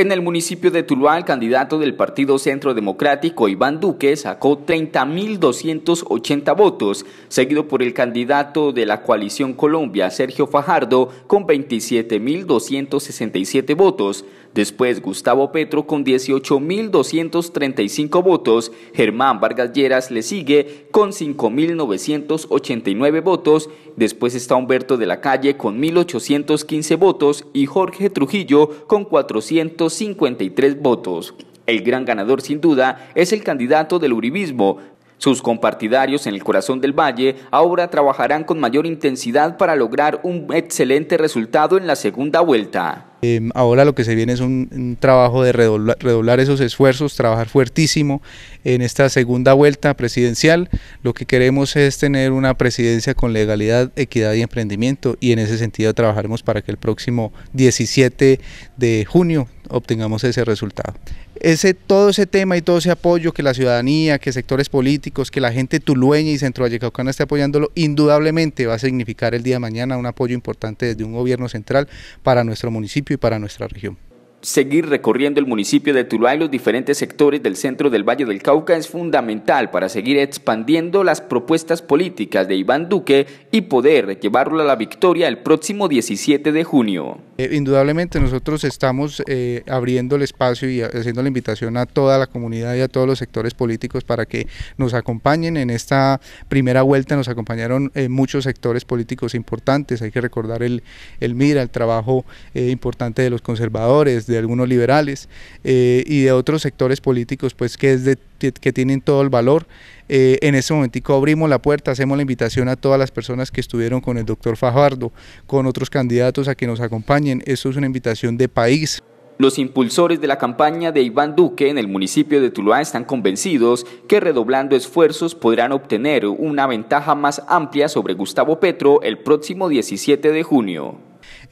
En el municipio de Tuluá, el candidato del Partido Centro Democrático, Iván Duque, sacó 30.280 votos, seguido por el candidato de la coalición Colombia, Sergio Fajardo, con 27.267 votos. Después, Gustavo Petro con 18.235 votos. Germán Vargas Lleras le sigue con 5.989 votos. Después está Humberto de la Calle con 1.815 votos y Jorge Trujillo con 400. 53 votos. El gran ganador sin duda es el candidato del Uribismo. Sus compartidarios en el corazón del valle ahora trabajarán con mayor intensidad para lograr un excelente resultado en la segunda vuelta. Em, ahora lo que se viene es un, trabajo de redoblar, esos esfuerzos, trabajar fuertísimo en esta segunda vuelta presidencial. Lo que queremos es tener una presidencia con legalidad, equidad y emprendimiento y en ese sentido trabajaremos para que el próximo 17 de junio obtengamos ese resultado ese, todo ese tema y todo ese apoyo que la ciudadanía, que sectores políticos, que la gente tulueña y centro vallecaucana esté apoyándolo, indudablemente va a significar el día de mañana un apoyo importante desde un gobierno central para nuestro municipio y para nuestra región. Seguir recorriendo el municipio de Tuluá y los diferentes sectores del centro del Valle del Cauca es fundamental para seguir expandiendo las propuestas políticas de Iván Duque y poder llevarlo a la victoria el próximo 17 de junio. Eh, indudablemente nosotros estamos eh, abriendo el espacio y haciendo la invitación a toda la comunidad y a todos los sectores políticos para que nos acompañen. En esta primera vuelta nos acompañaron eh, muchos sectores políticos importantes. Hay que recordar el, el MIRA, el trabajo importante de los conservadores, de algunos liberales eh, y de otros sectores políticos, pues que, es que tienen todo el valor. Eh, en ese momentico abrimos la puerta, hacemos la invitación a todas las personas que estuvieron con el doctor Fajardo, con otros candidatos a que nos acompañen. Esto es una invitación de país. Los impulsores de la campaña de Iván Duque en el municipio de Tuluá están convencidos que redoblando esfuerzos podrán obtener una ventaja más amplia sobre Gustavo Petro el próximo 17 de junio.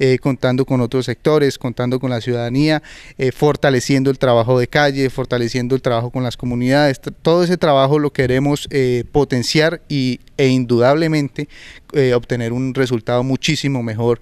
Eh, contando con otros sectores, contando con la ciudadanía, eh, fortaleciendo el trabajo de calle, fortaleciendo el trabajo con las comunidades. Todo ese trabajo lo queremos eh, potenciar y, e indudablemente obtener un resultado muchísimo mejor